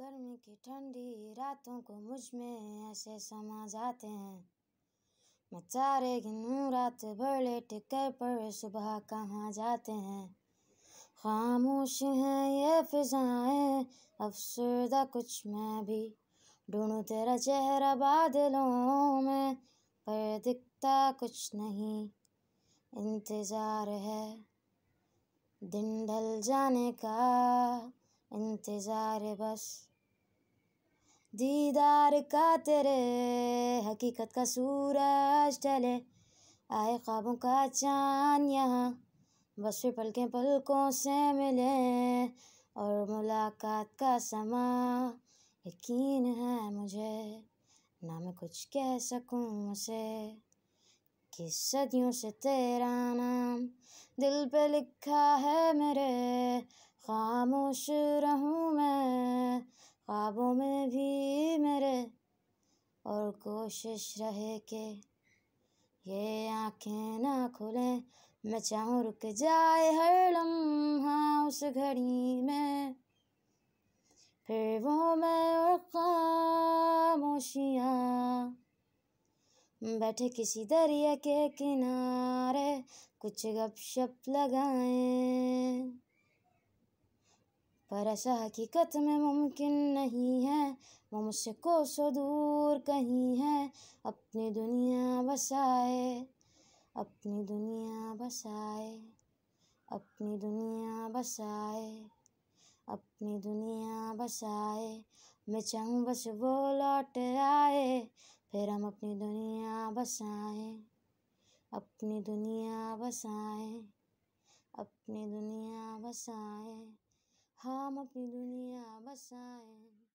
गर्मी की ठंडी रातों को मुझ में ऐसे समा जाते हैं चारे गिनूं रात भर लेट कर पर सुबह कहाँ जाते हैं खामोश हैं ये फिजाएं अफसरदा कुछ मैं भी ढूंढूं तेरा चेहरा बादलों में पर दिखता कुछ नहीं इंतज़ार है दिन ढल जाने का इंतज़ार बस दीदार का तेरे हकीकत का सूरज ढले आए ख्वाबों का चांद यहाँ बस फिर पलके पलकों से मिले और मुलाकात का समा यकीन है मुझे ना मैं कुछ कह सकूँ उसे कि सदियों से तेरा नाम दिल पे लिखा है मेरे खामोश ख्वाबों में भी मेरे और कोशिश रहे के ये आंखें ना खुलें मैं चाहूँ रुक जाए हर लम्हा उस घड़ी में फिर वो मैं और खामोशियाँ बैठे किसी दरिया के किनारे कुछ गपशप लगाएं पर ऐसा हकीकत में मुमकिन नहीं है वो मुझसे कोसो दूर कहीं है अपनी दुनिया बसाए अपनी दुनिया बसाए अपनी दुनिया बसाए अपनी दुनिया बसाए मैं चाहूँ बस वो लौट आए फिर हम अपनी दुनिया बसाए अपनी दुनिया बसाए अपनी दुनिया बसाए हम अपनी दुनिया बसाएं